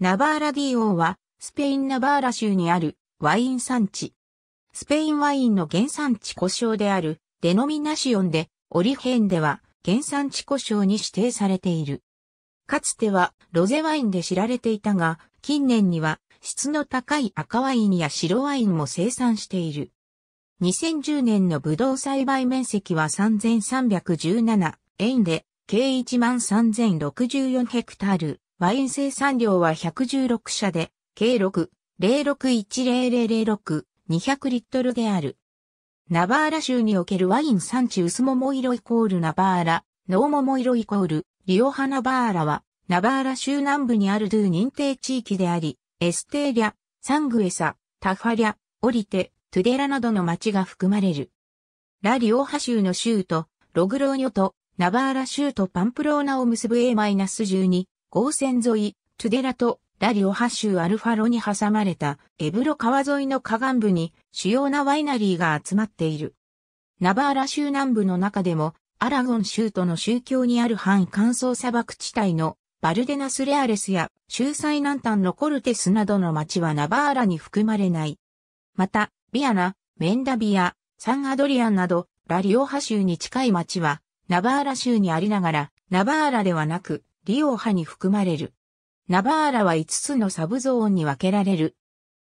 ナバーラ DO は、スペインナバーラ州にあるワイン産地。スペインワインの原産地故障であるデノミナシオンで、オリヘンでは原産地故障に指定されている。かつてはロゼワインで知られていたが、近年には質の高い赤ワインや白ワインも生産している。2010年のブドウ栽培面積は3317円で、計1万3064ヘクタール。ワイン生産量は116社で、計6、0 6 1 0 0 6 200リットルである。ナバーラ州におけるワイン産地薄桃色イコールナバーラ、ノー桃色イコール、リオハナバーラは、ナバーラ州南部にあるドゥ認定地域であり、エステーリャ、サングエサ、タファリャ、オリテ、トゥデラなどの町が含まれる。ラリオハ州の州都、ログローニョと、ナバーラ州とパンプローナを結ぶ A-12、合ン沿い、トゥデラとラリオハ州アルファロに挟まれたエブロ川沿いの河岸部に主要なワイナリーが集まっている。ナバーラ州南部の中でもアラゴン州との宗教にある半乾燥砂漠地帯のバルデナスレアレスや州最南端のコルテスなどの町はナバーラに含まれない。また、ビアナ、メンダビア、サンアドリアンなどラリオハ州に近い町はナバーラ州にありながらナバーラではなくリオー派に含まれる。ナバーラは5つのサブゾーンに分けられる。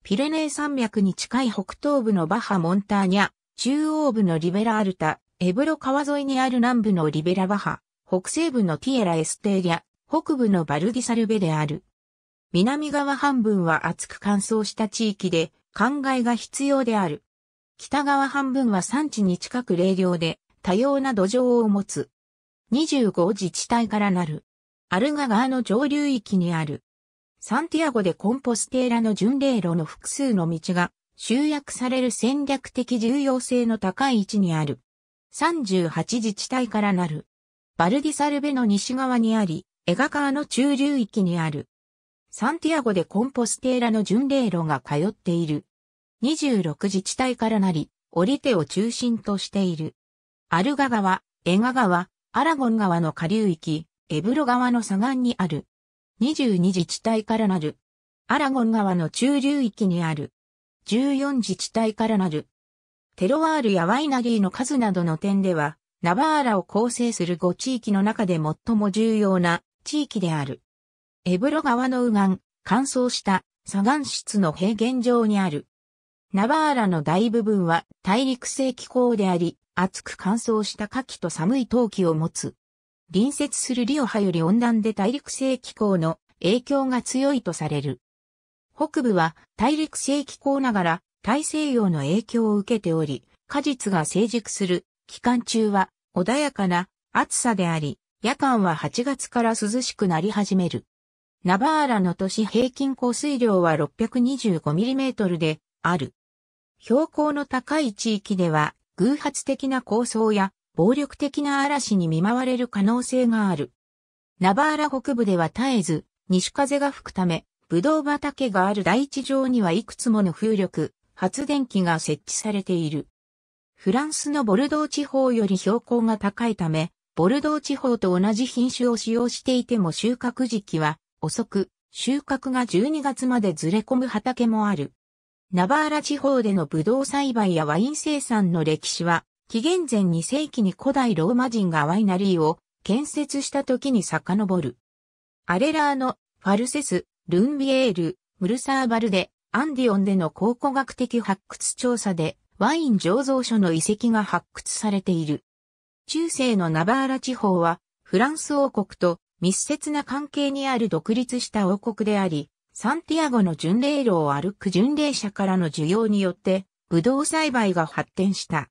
ピレネー山脈に近い北東部のバハ・モンターニャ、中央部のリベラ・アルタ、エブロ川沿いにある南部のリベラ・バハ、北西部のティエラ・エステーリャ、北部のバルディサルベである。南側半分は厚く乾燥した地域で、灌漑が必要である。北側半分は産地に近く冷涼で、多様な土壌を持つ。25自治体からなる。アルガ川の上流域にある。サンティアゴでコンポステーラの巡礼路の複数の道が集約される戦略的重要性の高い位置にある。38自治体からなる。バルディサルベの西側にあり、エガ川の中流域にある。サンティアゴでコンポステーラの巡礼路が通っている。26自治体からなり、オリテを中心としている。アルガ川、エガ川、アラゴン川の下流域、エブロ川の左岸にある。22自治体からなる。アラゴン川の中流域にある。14自治体からなる。テロワールやワイナリーの数などの点では、ナバーラを構成する5地域の中で最も重要な地域である。エブロ川の右岸、乾燥した左岸室の平原上にある。ナバーラの大部分は大陸性気候であり、暑く乾燥した夏季と寒い陶器を持つ。隣接するリオハより温暖で大陸性気候の影響が強いとされる。北部は大陸性気候ながら大西洋の影響を受けており、果実が成熟する期間中は穏やかな暑さであり、夜間は8月から涼しくなり始める。ナバーラの都市平均降水量は 625mm である。標高の高い地域では偶発的な高層や暴力的な嵐に見舞われる可能性がある。ナバーラ北部では絶えず、西風が吹くため、ブドウ畑がある大地上にはいくつもの風力、発電機が設置されている。フランスのボルドー地方より標高が高いため、ボルドー地方と同じ品種を使用していても収穫時期は遅く、収穫が12月までずれ込む畑もある。ナバーラ地方でのブドウ栽培やワイン生産の歴史は紀元前2世紀に古代ローマ人がワイナリーを建設した時に遡る。アレラーノ、ファルセス、ルンビエール、ムルサーバルデ、アンディオンでの考古学的発掘調査でワイン醸造所の遺跡が発掘されている。中世のナバーラ地方はフランス王国と密接な関係にある独立した王国であり、サンティアゴの巡礼路を歩く巡礼者からの需要によって、ブドウ栽培が発展した。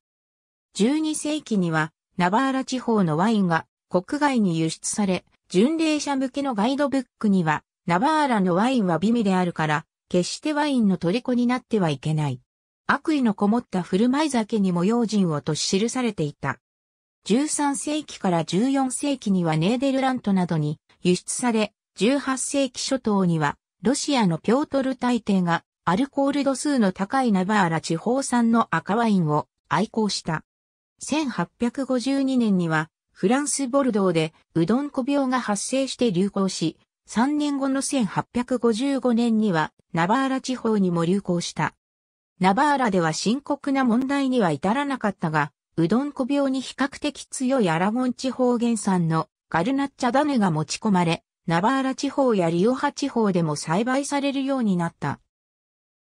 12世紀にはナバーラ地方のワインが国外に輸出され、巡礼者向けのガイドブックには、ナバーラのワインは美味であるから、決してワインの虜になってはいけない。悪意のこもった振る舞い酒にも用心をと記されていた。13世紀から14世紀にはネーデルラントなどに輸出され、18世紀初頭にはロシアのピョートル大帝がアルコール度数の高いナバーラ地方産の赤ワインを愛好した。1852年には、フランス・ボルドーで、うどんこ病が発生して流行し、3年後の1855年には、ナバーラ地方にも流行した。ナバーラでは深刻な問題には至らなかったが、うどんこ病に比較的強いアラゴン地方原産のガルナッチャダネが持ち込まれ、ナバーラ地方やリオハ地方でも栽培されるようになった。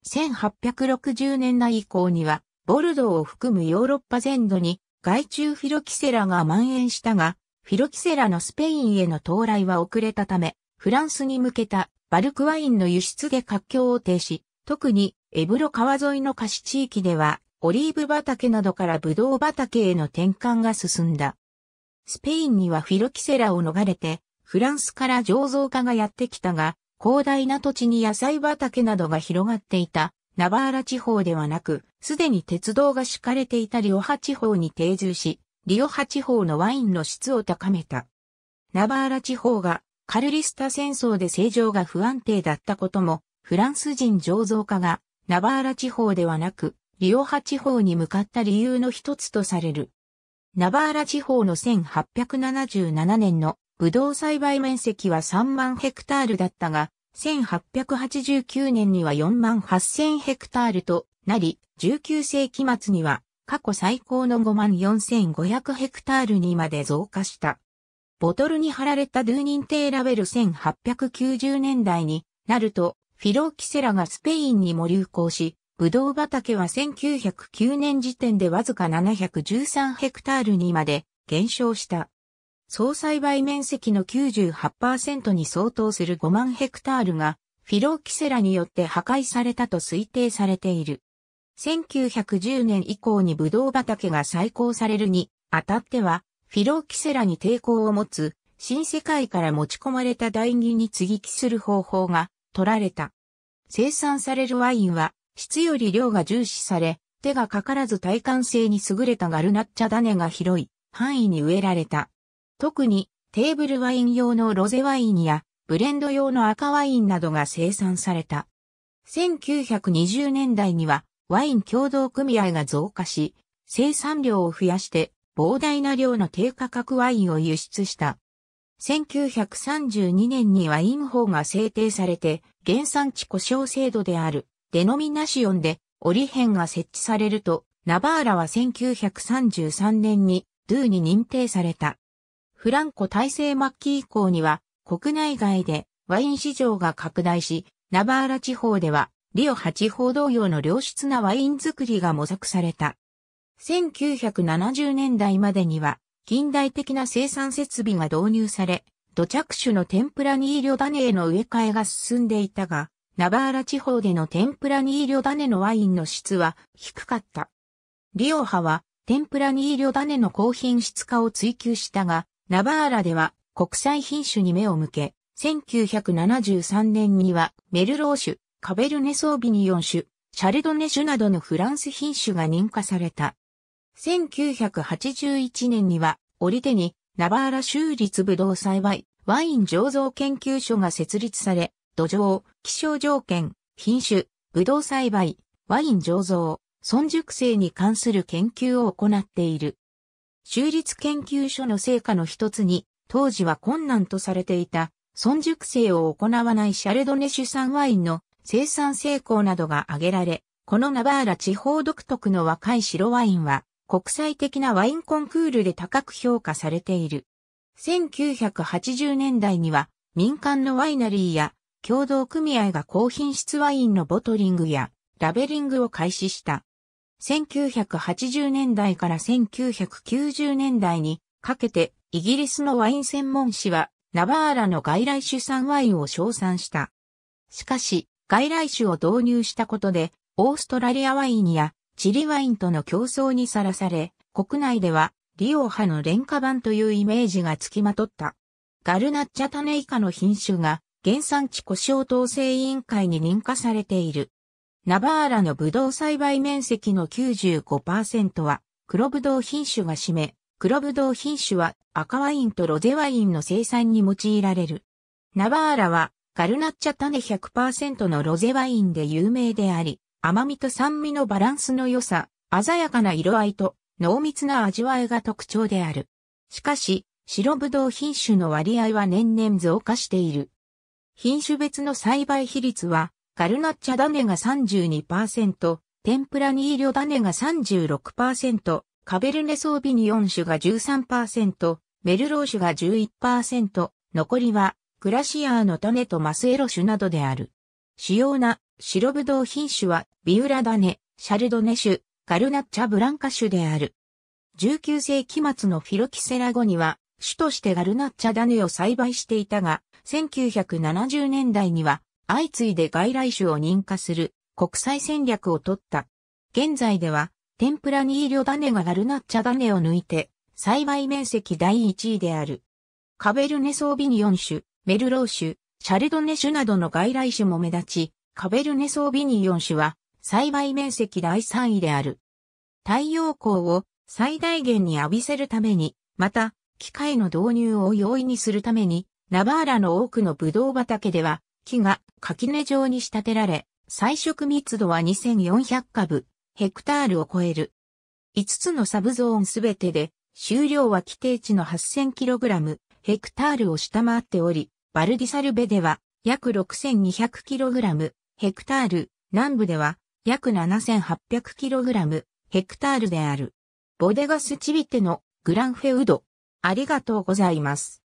1860年代以降には、ボルドーを含むヨーロッパ全土に害虫フィロキセラが蔓延したが、フィロキセラのスペインへの到来は遅れたため、フランスに向けたバルクワインの輸出で活況を呈し、特にエブロ川沿いの貸し地域では、オリーブ畑などからブドウ畑への転換が進んだ。スペインにはフィロキセラを逃れて、フランスから醸造家がやってきたが、広大な土地に野菜畑などが広がっていた、ナバーラ地方ではなく、すでに鉄道が敷かれていたリオハ地方に定住し、リオハ地方のワインの質を高めた。ナバーラ地方がカルリスタ戦争で政情が不安定だったことも、フランス人醸造家がナバーラ地方ではなく、リオハ地方に向かった理由の一つとされる。ナバーラ地方の1877年のブドウ栽培面積は3万ヘクタールだったが、1889年には4万8000ヘクタールとなり、19世紀末には過去最高の54,500ヘクタールにまで増加した。ボトルに貼られたドゥーニンテーラベル1890年代になると、フィローキセラがスペインにも流行し、ブドウ畑は1909年時点でわずか713ヘクタールにまで減少した。総栽培面積の98%に相当する5万ヘクタールがフィローキセラによって破壊されたと推定されている。1910年以降にブドウ畑が再興されるに、あたっては、フィロキセラに抵抗を持つ、新世界から持ち込まれた代議に継ぎ木する方法が取られた。生産されるワインは、質より量が重視され、手がかからず耐寒性に優れたガルナッチャ種が広い範囲に植えられた。特にテーブルワイン用のロゼワインやブレンド用の赤ワインなどが生産された。1920年代にはワイン共同組合が増加し、生産量を増やして膨大な量の低価格ワインを輸出した。1932年にワイン法が制定されて、原産地故障制度であるデノミナシオンで折編が設置されると、ナバーラは1933年にドゥーに認定された。フランコ体制末期以降には国内外でワイン市場が拡大し、ナバーラ地方ではリオ八方同様の良質なワイン作りが模索された。1970年代までには近代的な生産設備が導入され、土着種の天ぷらニーリョ種への植え替えが進んでいたが、ナバーラ地方での天ぷらニーリョ種のワインの質は低かった。リオハは天ぷらニーリョ種の高品質化を追求したが、ナバーラでは国際品種に目を向け、1973年にはメルロー種、カベルネ・ソービニヨン種、シャルドネ種などのフランス品種が認可された。1981年には、折手に、ナバーラ州立ぶどう栽培、ワイン醸造研究所が設立され、土壌、気象条件、品種、ぶどう栽培、ワイン醸造、村熟成に関する研究を行っている。州立研究所の成果の一つに、当時は困難とされていた、村熟成を行わないシャルドネ種産ワインの生産成功などが挙げられ、このナバーラ地方独特の若い白ワインは、国際的なワインコンクールで高く評価されている。1980年代には、民間のワイナリーや、共同組合が高品質ワインのボトリングや、ラベリングを開始した。1980年代から1990年代にかけてイギリスのワイン専門誌はナバーラの外来主産ワインを称賛した。しかし、外来種を導入したことで、オーストラリアワインやチリワインとの競争にさらされ、国内ではリオ派ハの廉価版というイメージがつきまとった。ガルナッチャタネイカの品種が原産地故障統制委員会に認可されている。ナバーラのブドウ栽培面積の95%は黒ブドウ品種が占め、黒ブドウ品種は赤ワインとロゼワインの生産に用いられる。ナバーラはガルナッチャ種100%のロゼワインで有名であり、甘みと酸味のバランスの良さ、鮮やかな色合いと濃密な味わいが特徴である。しかし、白ぶどう品種の割合は年々増加している。品種別の栽培比率は、ガルナッチャ種が32%、天ぷらニーリョ種が36%、カベルネソービニオン種が13%、メルロー種が11%、残りはグラシアーの種とマスエロ種などである。主要な白ぶどう品種はビウラ種、シャルドネ種、カルナッチャブランカ種である。19世紀末のフィロキセラ後には、種としてガルナッチャ種を栽培していたが、1970年代には相次いで外来種を認可する国際戦略を取った。現在では、天ぷらに医療種がガルナッチャ種を抜いて、栽培面積第1位である。カベルネソービニオン種、メルロー種、シャルドネ種などの外来種も目立ち、カベルネソービニオン種は栽培面積第3位である。太陽光を最大限に浴びせるために、また、機械の導入を容易にするために、ナバーラの多くのブドウ畑では、木が垣根状に仕立てられ、最植密度は2400株、ヘクタールを超える。5つのサブゾーンすべてで、収量は規定値の 8000kg、ヘクタールを下回っており、バルディサルベでは約 6200kg ヘクタール、南部では約 7800kg ヘクタールである。ボデガスチビテのグランフェウド。ありがとうございます。